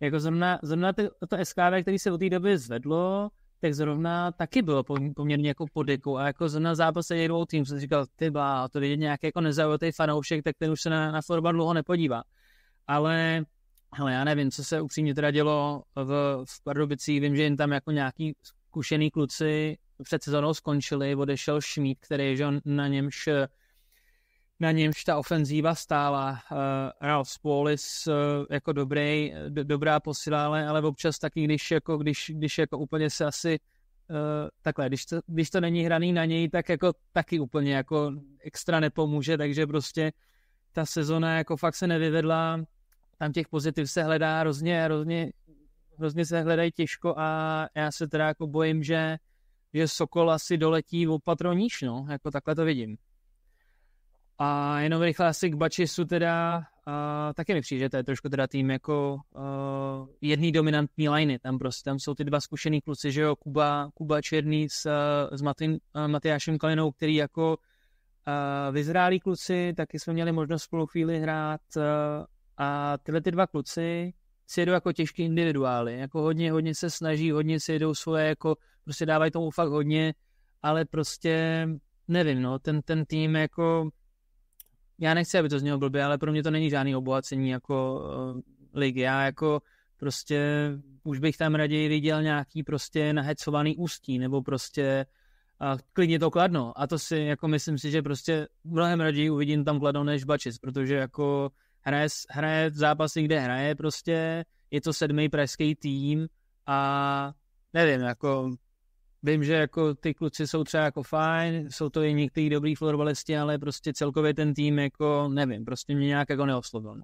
jako zrovna, zrovna to, to SKV, který se od té doby zvedlo, tak zrovna taky bylo poměrně jako podeku a jako zrovna zápas se jednou tým, jsem říkal, ty a to je nějaký jako nezaujatý fanoušek, tak ten už se na, na fotbal dlouho nepodívá. Ale hele, já nevím, co se upřímně teda dělo v, v Pardubicích, vím, že jim tam jako nějaký zkušený kluci před sezónou skončili, odešel Šmíd, který že on, na němž na němž ta ofenzíva stála. Uh, eh, Ralph Spolis uh, eh, jako dobrý, eh, do, dobrá posila, ale, ale občas taky, když, jako, když, když jako úplně se asi uh, takhle, když to, když to není hraný na něj, tak jako taky úplně jako extra nepomůže, takže prostě ta sezona jako fakt se nevyvedla, tam těch pozitiv se hledá hrozně, hrozně, hrozně se hledají těžko a já se teda jako bojím, že, že Sokol asi doletí opatroníš, no, jako takhle to vidím. A jenom rychle asi k Bačisu teda, a taky mi přijde, že to je trošku teda tým jako uh, jedný dominantní liney, tam prostě, tam jsou ty dva zkušený kluci, že jo, Kuba, Kuba Černý s, s Matin, uh, Matyášem Kalinou, který jako uh, vyzrálí kluci, taky jsme měli možnost spolu chvíli hrát uh, a tyhle ty dva kluci si jedou jako těžký individuály, jako hodně, hodně se snaží, hodně si jedou svoje, jako prostě dávají tomu fakt hodně, ale prostě nevím, no, ten, ten tým jako já nechci, aby to znělo blbě, ale pro mě to není žádný obohacení jako uh, ligy. Já jako prostě už bych tam raději viděl nějaký prostě nahecovaný ústí nebo prostě a klidně to kladno. A to si jako myslím si, že prostě mnohem raději uvidím tam kladno než Bačic, protože jako hraje, hraje zápasy, kde hraje prostě, je to sedmý pražský tým a nevím, jako Vím, že jako ty kluci jsou třeba jako fajn, jsou to i někteří dobrý florbalisti, ale prostě celkově ten tým jako nevím, prostě mě nějak jako neoslovil. No.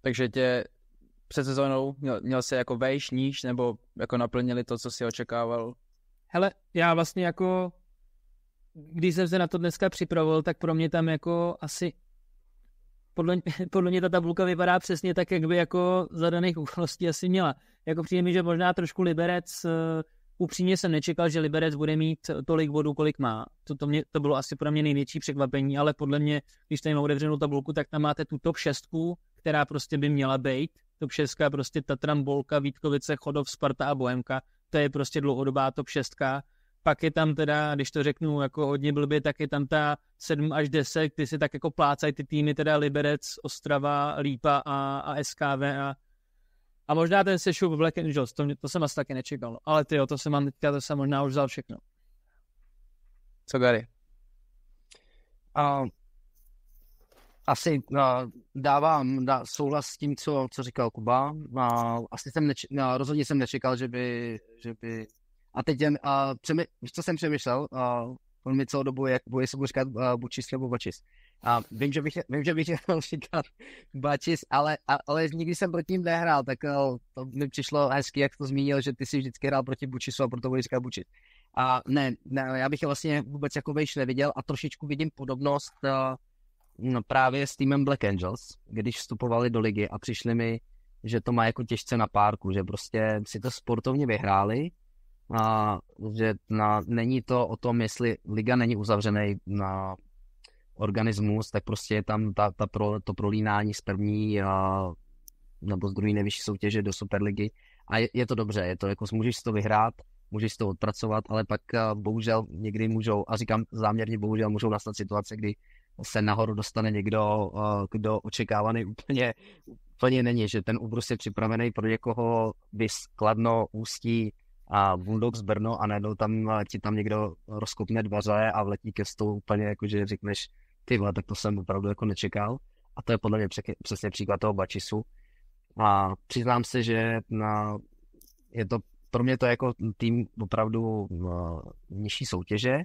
Takže tě před sezónou měl, měl se jako vejš níž, nebo jako naplnili to, co si očekával? Hele, já vlastně jako, když jsem se na to dneska připravoval, tak pro mě tam jako asi podle, podle mě ta tabulka vypadá přesně tak, jak by jako za daných okolností asi měla. Jako přijde mi, že možná trošku Liberec eh, upřímně jsem nečekal, že Liberec bude mít tolik bodů, kolik má. To, to, mě, to bylo asi pro mě největší překvapení, ale podle mě, když tady mám otevřenou tabulku, tak tam máte tu top 6, která prostě by měla být. Top 6 prostě Tatran, Bolka, Vítkovice, Chodov, Sparta a Bohemka. To je prostě dlouhodobá top 6. Pak je tam teda, když to řeknu jako hodně blbě, tak je tam ta 7 až 10, ty si tak jako plácají ty týmy, teda Liberec, Ostrava, Lípa a, a SKV a a možná ten sešup Black Angels, to, mě, to jsem asi taky nečekal. Ale ty, to jsem mám teďka, to jsem možná už vzal všechno. Co Gary? A, asi a, dávám dá, souhlas s tím, co, co říkal Kuba. A, asi jsem neč, a, rozhodně jsem nečekal, že by, že by... A teď jen, a, přemý, co jsem přemýšlel, a, on mi celou dobu, jak bude se mu říkat uh, bučis nebo bočis. A vím, že bych, vím, že bych chtěl říkat bačis, ale, ale nikdy jsem proti ním nehrál, tak no, to mi přišlo hezky, jak to zmínil, že ty jsi vždycky hrál proti bučisu a proto budu říkat bučit. A ne, ne, já bych je vlastně vůbec jako vejš neviděl a trošičku vidím podobnost uh, no, právě s týmem Black Angels, když vstupovali do ligy a přišli mi, že to má jako těžce na párku, že prostě si to sportovně vyhráli, a, že na, není to o tom, jestli liga není uzavřený na organismus, tak prostě je tam ta, ta pro, to prolínání z první a, nebo z druhé nejvyšší soutěže do Superligy. A je, je to dobře, je to jako můžeš si to vyhrát, můžeš to odpracovat, ale pak bohužel někdy můžou, a říkám záměrně bohužel, můžou nastat situace, kdy se nahoru dostane někdo, kdo očekávaný úplně, úplně není, že ten úbrus je připravený pro někoho, vys Ústí, a Bulldogs Brno a najednou tam eh, ti tam někdo rozkopne dvaře a vletí ke stolu úplně jako, že řekneš, ty vole, tak to jsem opravdu jako nečekal. A to je podle mě přesně příklad toho Bačisu. A přiznám se, že na, eh, je to pro mě to je jako tým opravdu no, nižší soutěže,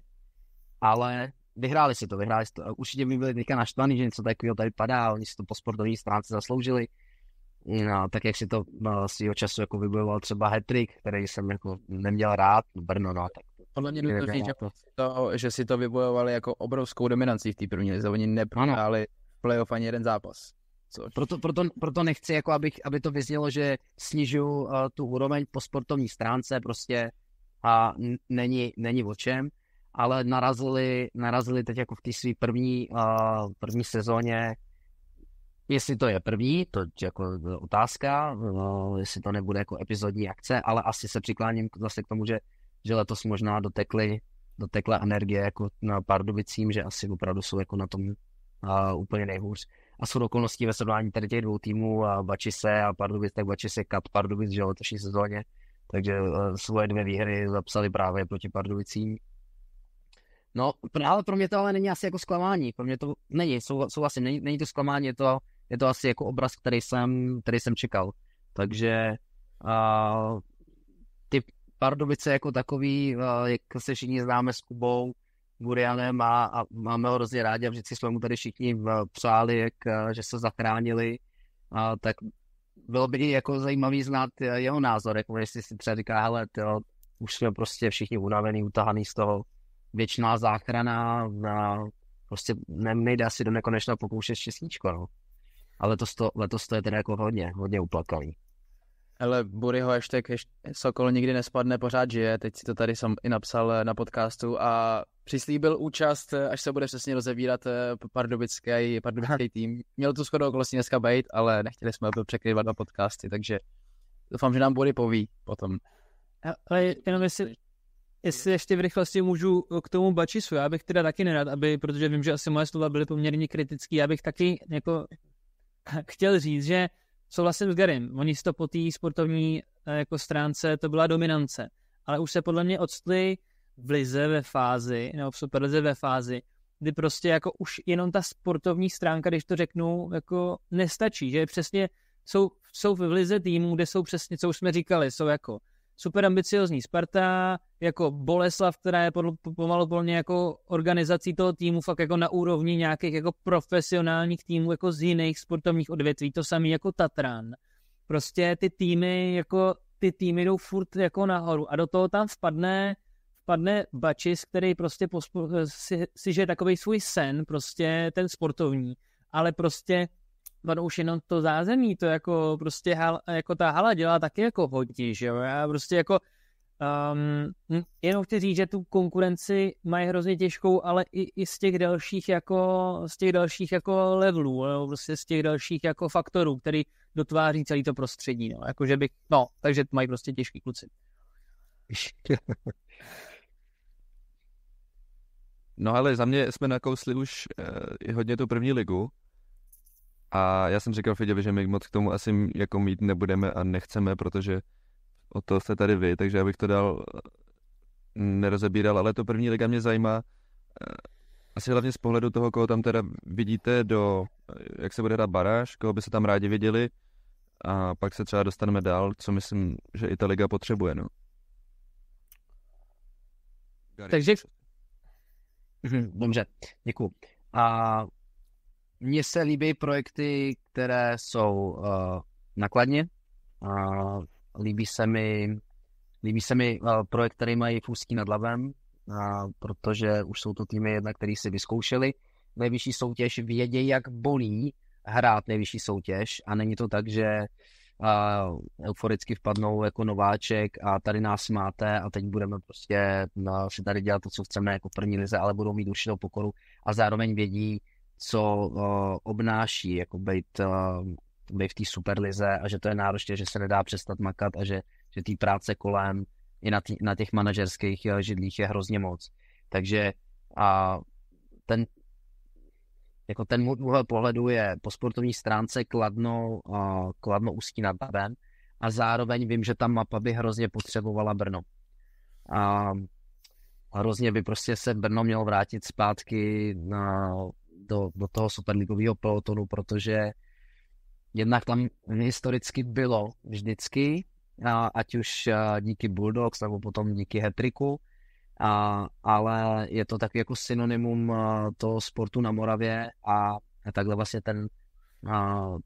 ale vyhráli si to, vyhráli si to. Určitě by byli teďka naštvaný, že něco takového tady padá, oni si to po sportovní stránce zasloužili, No, tak jak si to no, jeho času jako vybojoval třeba Hetrick, který jsem jako neměl rád, no, Brno, no, tak podle mě nutno říct, že, to, že si to vybojovali jako obrovskou dominancí v té první lize. Oni neprohráli playoff ani jeden zápas. Což... Proto, proto, proto nechci, jako abych, aby to vyznělo, že snižuju uh, tu úroveň po sportovní stránce, prostě a není, není o čem, ale narazili, narazili teď jako v té své první, uh, první sezóně Jestli to je první, to je jako otázka, no, jestli to nebude jako epizodní akce, ale asi se přikláním zase k tomu, že, že letos možná dotekly, dotekla energie jako na Pardubicím, že asi opravdu jsou jako na tom uh, úplně nejhůř. A jsou okolností ve srovnání tady těch dvou týmů, a Bačise a Pardubic, tak Bačise kat Pardubic, že letošní sezóně, takže uh, svoje dvě výhry zapsali právě proti Pardubicím. No, ale pro mě to ale není asi jako zklamání, pro mě to není, sou, souhlasím, není, není to zklamání, je to je to asi jako obraz, který jsem, který jsem čekal. Takže a, ty Pardubice jako takový, a, jak se všichni známe s Kubou, Burianem a, a máme ho hrozně rádi a vždycky jsme mu tady všichni přáli, jak, že se zachránili, a, tak bylo by jako zajímavý znát jeho názor, jako jestli si třeba říká, hele, tyjo, už jsme prostě všichni unavený, utahaný z toho, věčná záchrana, a prostě nejde asi do nekonečna pokoušet štěstíčko, no. A letos to, letos to je teda jako hodně, hodně uplakaný. Ale Buryho ještě Sokol nikdy nespadne, pořád žije, teď si to tady jsem i napsal eh, na podcastu a přislíbil účast, eh, až se bude přesně rozevírat eh, pardubický, pardubický tým. Měl tu okolo si dneska být, ale nechtěli jsme to překrývat na podcasty, takže doufám, že nám Bury poví potom. Ale jenom jestli, jestli ještě v rychlosti můžu k tomu Bačisu, já bych teda taky nerad, aby, protože vím, že asi moje slova byly poměrně kritické, já bych taky jako chtěl říct, že souhlasím s Garym. Oni si to po té sportovní eh, jako stránce, to byla dominance. Ale už se podle mě odstli v lize ve fázi, nebo v superlize ve fázi, kdy prostě jako už jenom ta sportovní stránka, když to řeknu, jako nestačí, že přesně jsou, jsou v lize týmů, kde jsou přesně, co už jsme říkali, jsou jako super ambiciozní Sparta, jako Boleslav, která je pomalu volně jako organizací toho týmu fakt jako na úrovni nějakých jako profesionálních týmů jako z jiných sportovních odvětví, to samý jako Tatran. Prostě ty týmy jako ty týmy jdou furt jako nahoru a do toho tam vpadne vpadne Bačis, který prostě pospo- si, si žije takový svůj sen, prostě ten sportovní, ale prostě ono už jenom to zázemí, to jako prostě hala, jako ta hala dělá taky jako hodně, že jo, já prostě jako um, hm, jenom chci říct, že tu konkurenci mají hrozně těžkou, ale i, i z těch dalších jako, z těch dalších jako levelů, no, prostě z těch dalších jako faktorů, který dotváří celý to prostředí, no, jako že by, no, takže mají prostě těžký kluci. No ale za mě jsme nakousli už eh, hodně tu první ligu, a já jsem říkal Fidě, že my moc k tomu asi jako mít nebudeme a nechceme, protože o to jste tady vy, takže abych to dal eh, nerozebíral, ale to první liga mě zajímá eh, asi hlavně z pohledu toho, koho tam teda vidíte do, eh, jak se bude hrát baráž, koho by se tam rádi viděli a pak se třeba dostaneme dál, co myslím, že i ta liga potřebuje, no. Takže... Mhm, dobře, děkuji. A mně se líbí projekty, které jsou uh, eh, nakladně. Uh, eh, líbí se mi, líbí se mi uh, projekt, který mají v Ústí nad Labem, uh, protože už jsou to týmy jedna, který si vyzkoušeli nejvyšší soutěž, vědějí, jak bolí hrát nejvyšší soutěž a není to tak, že uh, euforicky vpadnou jako nováček a tady nás máte a teď budeme prostě no, si tady dělat to, co chceme jako první lize, ale budou mít určitou pokoru a zároveň vědí, co uh, obnáší, jako být, uh, být v té superlize a že to je náročné, že se nedá přestat makat a že, že té práce kolem i na, tý, na těch manažerských eh, židlích je hrozně moc. Takže a ten, jako ten úhel pohledu je po sportovní stránce kladno, uh, kladno ústí nad Labem a zároveň vím, že ta mapa by hrozně potřebovala Brno. A hrozně by prostě se Brno mělo vrátit zpátky na, do, do toho superligového pelotonu, protože jednak tam historicky bylo vždycky, a ať už díky Bulldogs nebo potom díky Hetriku, ale je to taky jako synonymum toho sportu na Moravě a takhle vlastně ten,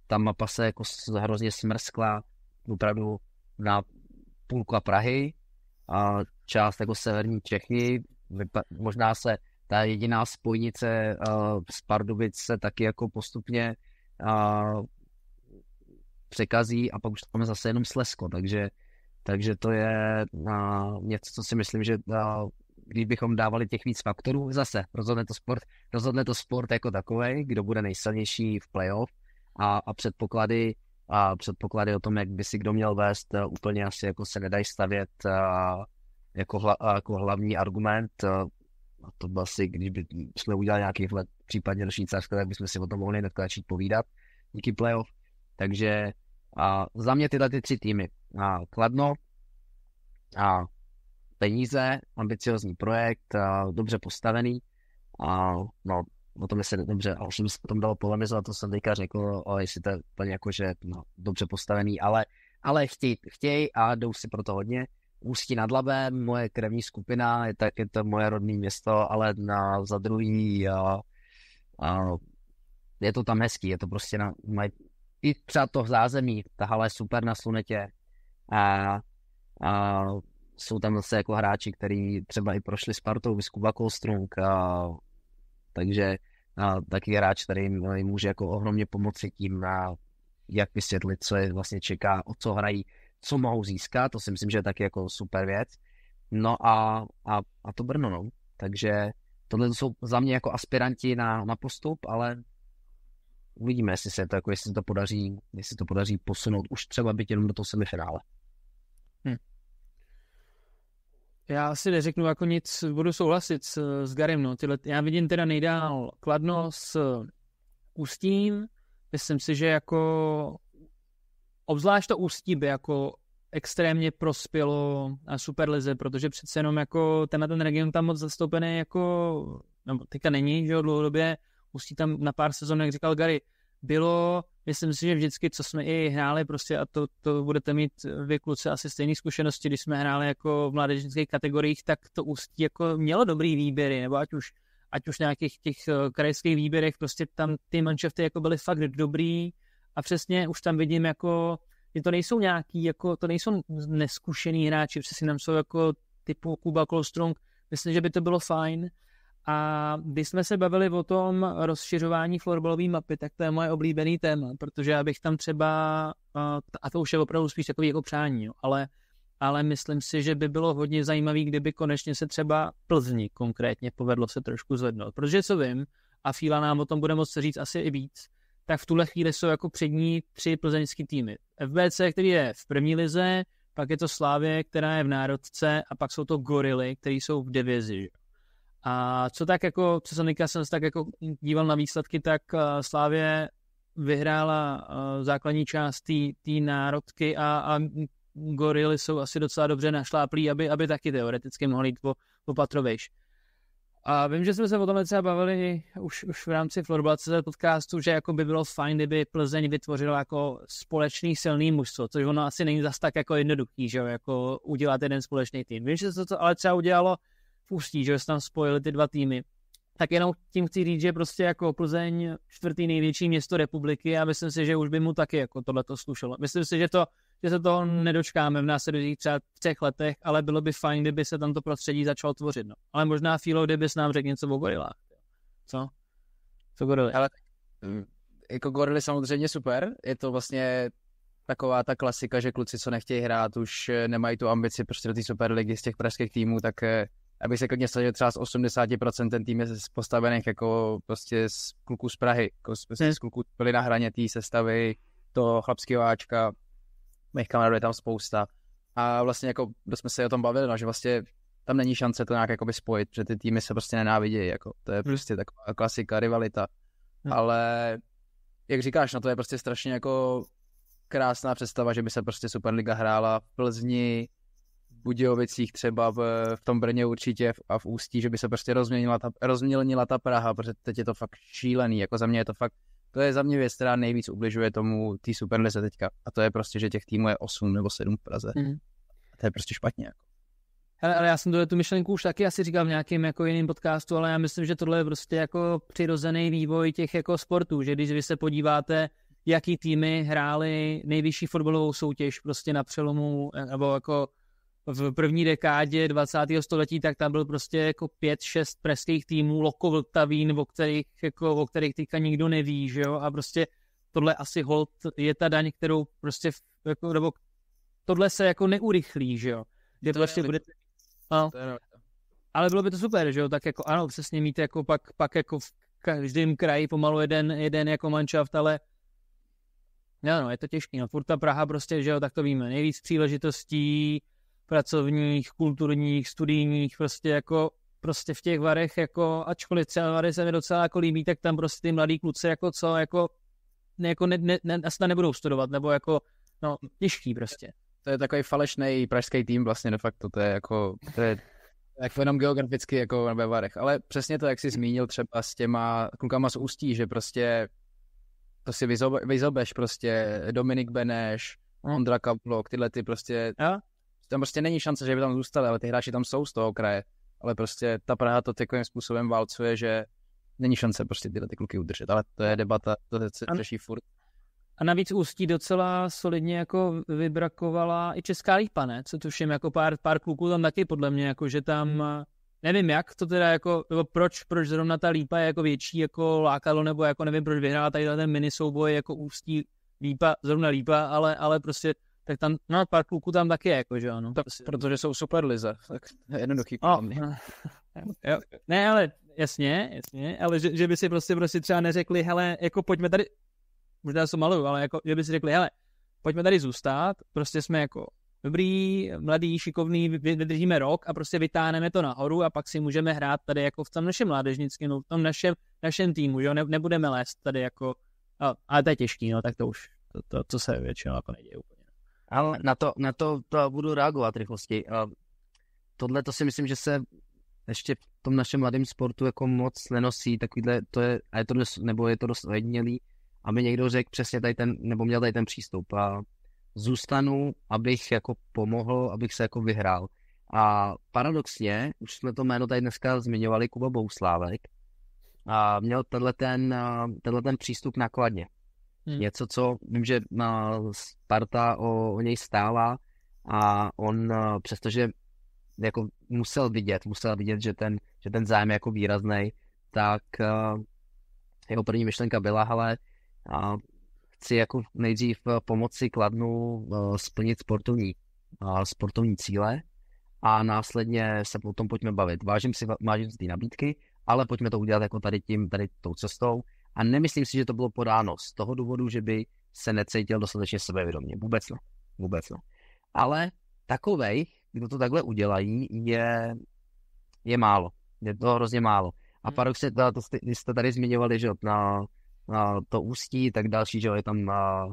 ta mapa se jako hrozně smrskla opravdu na půlka Prahy, a část jako severní Čechy, možná se ta jediná spojnice uh, z Pardubic se taky jako postupně uh, překazí a pak už tam zase jenom Slesko, takže, takže to je uh, něco, co si myslím, že uh, kdybychom dávali těch víc faktorů, zase rozhodne to sport, rozhodne to sport jako takový, kdo bude nejsilnější v playoff a, a předpoklady a předpoklady o tom, jak by si kdo měl vést, úplně asi jako se nedají stavět jako, hla, jako hlavní argument. A to byl asi, když by jsme udělali nějaký let, případně do Švýcarska, tak bychom si o tom mohli hnedka začít povídat díky playoff. Takže a za mě tyhle ty tři týmy. A Kladno, a peníze, ambiciozní projekt, a dobře postavený. A no, o tom se dobře, a už se tom dalo polemizovat, to jsem teďka řekl, o jestli to je úplně jako, že no, dobře postavený, ale, ale chtějí, chtěj a jdou si pro to hodně. Ústí nad Labem, moje krevní skupina, je, tak, je to moje rodné město, ale na, za druhý a, a, je to tam hezký, je to prostě na, maj, i třeba to v zázemí, ta hala je super na slunetě a, a jsou tam zase jako hráči, který třeba i prošli Spartou, vyskuba Kuba Kolstrung, a, takže a, taky hráč, který jim, jim může jako ohromně pomoci tím, a, jak vysvětlit, co je vlastně čeká, o co hrají, co mohou získat, to si myslím, že je taky jako super věc. No a, a, a to Brno, no. Takže tohle jsou za mě jako aspiranti na, na postup, ale uvidíme, jestli se to, jako jestli to podaří, jestli to podaří posunout už třeba být jenom do toho semifinále. Hm. Já asi neřeknu jako nic, budu souhlasit s, s Garim, no. Tyhle, já vidím teda nejdál Kladno s Ústím, myslím si, že jako Obzvlášť to ústí by jako extrémně prospělo na Superlize, protože přece jenom jako tenhle ten region tam moc zastoupený jako, nebo teďka není, že jo, dlouhodobě ústí tam na pár sezon, jak říkal Gary, bylo, myslím si, že vždycky, co jsme i hráli, prostě a to, to budete mít vy kluci asi stejné zkušenosti, když jsme hráli jako v mládežnických kategoriích, tak to ústí jako mělo dobrý výběry, nebo ať už, ať už nějakých těch eh, krajských výběrech, prostě tam ty manšafty jako byly fakt dobrý, a přesně už tam vidím jako, že to nejsou nějaký, jako to nejsou neskušený hráči, přesně tam jsou jako typu Kuba Kolstrung. myslím, že by to bylo fajn. A když jsme se bavili o tom rozšiřování florbalové mapy, tak to je moje oblíbený téma, protože já bych tam třeba, eh, a to už je opravdu spíš takový jako přání, jo, ale, ale myslím si, že by bylo hodně zajímavý, kdyby konečně se třeba Plzni konkrétně povedlo se trošku zvednout. Protože co vím, a Fíla nám o tom bude moc říct asi i víc, tak v tuhle chvíli jsou jako přední tři plzeňský týmy. FBC, který je v první lize, pak je to Slávě, která je v národce a pak jsou to Gorily, které jsou v divizi. A co tak jako, co jsem teďka jsem se tak jako díval na výsledky, tak eh, Slávě vyhrála eh, základní část té národky a, a Gorily jsou asi docela dobře našláplí, aby, aby taky teoreticky mohli jít po, po patrovejš. A vím, že jsme se o tom třeba bavili už, už v rámci Florbalce podcastu, že jako by bylo fajn, kdyby Plzeň vytvořila jako společný silný mužstvo, což ono asi není zas tak jako jednoduchý, že jo, jako udělat jeden společný tým. Vím, že se to ale třeba udělalo v Ústí, že se tam spojili ty dva týmy. Tak jenom tím chci říct, že prostě jako Plzeň čtvrtý největší město republiky a myslím si, že už by mu taky jako tohle to slušelo. Myslím si, že to že se toho nedočkáme v následujících třeba třech letech, ale bylo by fajn, kdyby se tam to prostředí začalo tvořit. No. Ale možná Filo, s nám řekl něco o gorilách. Co? Co gorily? Ale mm, jako gorily samozřejmě super, je to vlastně taková ta klasika, že kluci, co nechtějí hrát, už eh, nemají tu ambici prostě do té superligy z těch pražských týmů, tak eh, abych se klidně sadil třeba z 80% ten tým je postavených jako prostě z kluků z Prahy, jako z, z kluků byli na hraně té sestavy, toho chlapského Ačka, mých kamarádů je tam spousta. A vlastně jako jsme se o tom bavili, no, že vlastně tam není šance to nějak jakoby spojit, že ty týmy se prostě nenávidějí, jako to je hmm. prostě taková klasika, rivalita. Hmm. Ale jak říkáš, no to je prostě strašně jako krásná představa, že by se prostě Superliga hrála v Plzni, v Budějovicích třeba, v, v tom Brně určitě a v Ústí, že by se prostě rozměnila ta, rozměnila ta Praha, protože teď je to fakt šílený, jako za mě je to fakt to je za mě věc, která nejvíc ubližuje tomu té Superlize teďka. A to je prostě, že těch týmů je 8 nebo 7 v Praze. Mm. A to je prostě špatně. Jako. Hele, ale já jsem tu myšlenku už taky asi říkal v nějakém jako jiném podcastu, ale já myslím, že tohle je prostě jako přirozený vývoj těch jako sportů, že když vy se podíváte, jaký týmy hrály nejvyšší fotbalovou soutěž prostě na přelomu, nebo jako v první dekádě 20. století, tak tam byl prostě jako pět, šest preských týmů, Loko Vltavín, o kterých, jako, o kterých teďka nikdo neví, že jo, a prostě tohle asi hold je ta daň, kterou prostě, jako, nebo tohle se jako neurychlí, že jo, kde to prostě bude... No. Ale bylo by to super, že jo, tak jako ano, přesně mít jako pak, pak jako v každém kraji pomalu jeden, jeden jako manšaft, ale no, no, je to těžké. No, furt ta Praha prostě, že jo, tak to víme, nejvíc příležitostí, pracovních, kulturních, studijních, prostě jako prostě v těch varech, jako, ačkoliv třeba vary se mi docela jako líbí, tak tam prostě ty mladí kluci, jako co, jako, ne, jako ne, ne, ne, asi nebudou studovat, nebo jako, no, těžký prostě. To je takový falešný pražský tým vlastně de facto, to je jako, to je jako jenom geograficky jako ve Varech, ale přesně to, jak jsi zmínil třeba s těma klukama z Ústí, že prostě to si vyzobe, vyzobeš prostě Dominik Beneš, Ondra Kablok, tyhle ty prostě, tam prostě není šance, že by tam zůstali, ale ty hráči tam jsou z toho kraje. Ale prostě ta Praha to takovým způsobem válcuje, že není šance prostě tyhle ty kluky udržet. Ale to je debata, to se řeší furt. A navíc Ústí docela solidně jako vybrakovala i Česká lípa, ne? Co tuším, jako pár, pár kluků tam taky podle mě, jako že tam, hmm. Eh, nevím jak to teda jako, nebo proč, proč zrovna ta lípa je jako větší, jako lákalo, nebo jako nevím, proč vyhrála tady ten mini souboj, jako Ústí lípa, zrovna lípa, ale, ale prostě tak tam, no pár kluků tam taky je, jako, že ano. Tak, prostě. protože jsou super lize, tak jednoduchý. O, no, jo. Ne, ale jasně, jasně, ale že, že by si prostě, prostě třeba neřekli, hele, jako pojďme tady, možná jsou malou, ale jako, že by si řekli, hele, pojďme tady zůstat, prostě jsme jako dobrý, mladý, šikovný, vydržíme rok a prostě vytáhneme to nahoru a pak si můžeme hrát tady jako v tom našem mládežnickém, no, v tom našem, našem týmu, jo, ne, nebudeme lézt tady jako, a, ale to je těžký, no, tak to už, to, to, to se většinou jako neděje úplně. Ale na to, na to, to budu reagovat rychlosti. Tohle to si myslím, že se ještě v tom našem mladém sportu jako moc nenosí, takovýhle, to je, a je to dost, nebo je to dost ojedinělý, aby někdo řekl přesně tady ten, nebo měl tady ten přístup. A zůstanu, abych jako pomohl, abych se jako vyhrál. A paradoxně, už jsme to jméno tady dneska zmiňovali, Kuba Bouslávek, a měl tenhle ten, tenhle ten přístup nakladně. Hmm. Něco, co vím, že na Sparta o, o něj stála a on, eh, přestože jako musel vidět, musel vidět, že ten, že ten zájem je jako výrazný, tak uh, jeho první myšlenka byla, ale uh, chci jako nejdřív eh, pomoci Kladnu uh, splnit sportovní, uh, sportovní cíle a následně se potom tom pojďme bavit. Vážím si, vážím si ty nabídky, ale pojďme to udělat jako tady tím, tady tou cestou a nemyslím si, že to bylo podáno z toho důvodu, že by se necítil dostatečně sebevědomě. Vůbec ne. No. Vůbec ne. No. Ale takovej, kdo to takhle udělají, je, je málo. Je to hrozně málo. A hmm. paradoxně, to, to jste, jste tady zmiňovali, že na, na to ústí, tak další, že je tam na,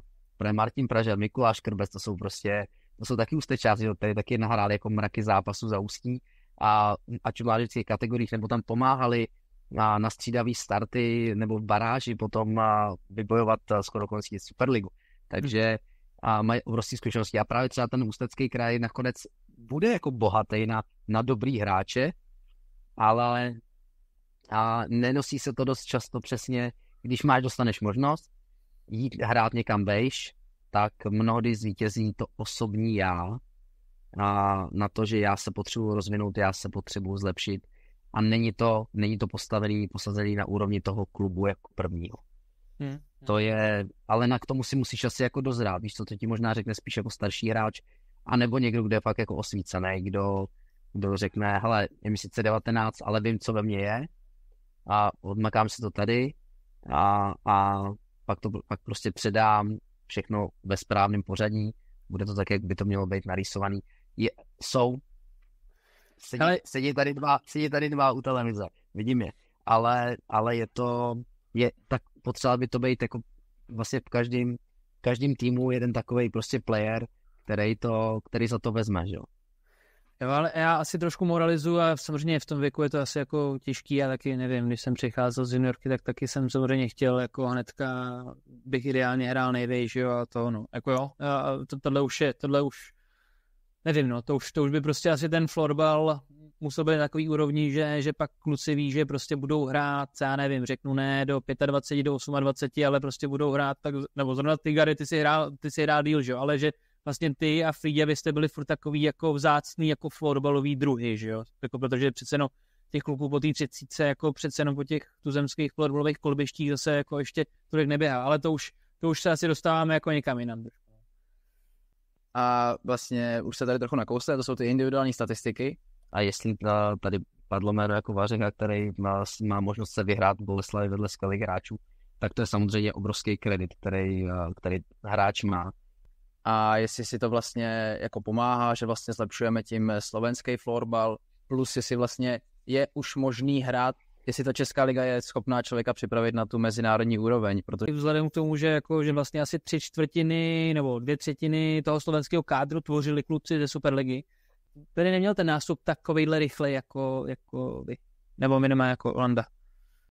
eh, Martin Pražel, Mikuláš Krbec, to jsou prostě, to jsou taky ústečáci, že tady taky nahráli jako mraky zápasu za ústí a ať v kategoriích, nebo tam pomáhali na, na střídavý starty nebo v baráži potom a vybojovat skoro konec Superligu. Takže a mají obrovské zkušenosti. A právě třeba ten Ústecký kraj nakonec bude jako bohatý na, na dobrý hráče, ale a nenosí se to dost často přesně, když máš, dostaneš možnost jít hrát někam vejš, tak mnohdy zvítězí to osobní já a na to, že já se potřebuji rozvinout, já se potřebuji zlepšit a není to, není to postavený, posazený na úrovni toho klubu jako prvního. Hmm. To je, ale na k tomu si musíš asi jako dozrát, víš co, to ti možná řekne spíš jako starší hráč, anebo někdo, kde je fakt jako osvícený, kdo, kdo řekne, hele, je mi sice 19, ale vím, co ve mně je a odmakám si to tady a, a pak to pak prostě předám všechno ve správném pořadí, bude to tak, jak by to mělo být narýsovaný. Je, jsou Sedí, ale... sedí, tady, dva, sedí tady dva u televize, vidím je. Ale, ale je to, je, tak potřeba by to být jako vlastně v každém, každém týmu jeden takový prostě player, který, to, který za to vezme, že jo. Jo, ale já asi trošku moralizuju a samozřejmě v tom věku je to asi jako těžký, já taky nevím, když jsem přicházel z juniorky, tak taky jsem samozřejmě chtěl jako hnedka bych ideálně hrál že jo, a to no, jako jo, a to, tohle už je, tohle už nevím, no, to už, to už by prostě asi ten florbal musel být takový úrovni, že, že pak kluci ví, že prostě budou hrát, já nevím, řeknu ne do 25, do 28, ale prostě budou hrát, tak, nebo zrovna ty Gary, ty si hrál, ty si hrál díl, že jo, ale že vlastně ty a Frida, vy jste byli furt takový jako vzácný jako florbalový druhy, že jo, jako protože přece no, těch kluků po té třicíce, jako přece jenom po těch tuzemských florbalových kolbištích zase jako ještě tolik neběhá, ale to už, to už se asi dostáváme jako někam jinam. Trošku a vlastně už se tady trochu nakousli, to jsou ty individuální statistiky. A jestli tady padlo jméno jako Vařenka, který má, má možnost se vyhrát v Boleslavi vedle skvělých hráčů, tak to je samozřejmě obrovský kredit, který, eh, který hráč má. A jestli si to vlastně jako pomáhá, že vlastně zlepšujeme tím eh, slovenský florbal, plus jestli vlastně je už možný hrát jestli ta Česká liga je schopná člověka připravit na tu mezinárodní úroveň. Protože vzhledem k tomu, že, jako, že vlastně asi tři čtvrtiny nebo dvě třetiny toho slovenského kádru tvořili kluci ze Superligy, který neměl ten nástup takovýhle rychle jako, jako vy, nebo minimálně jako Olanda.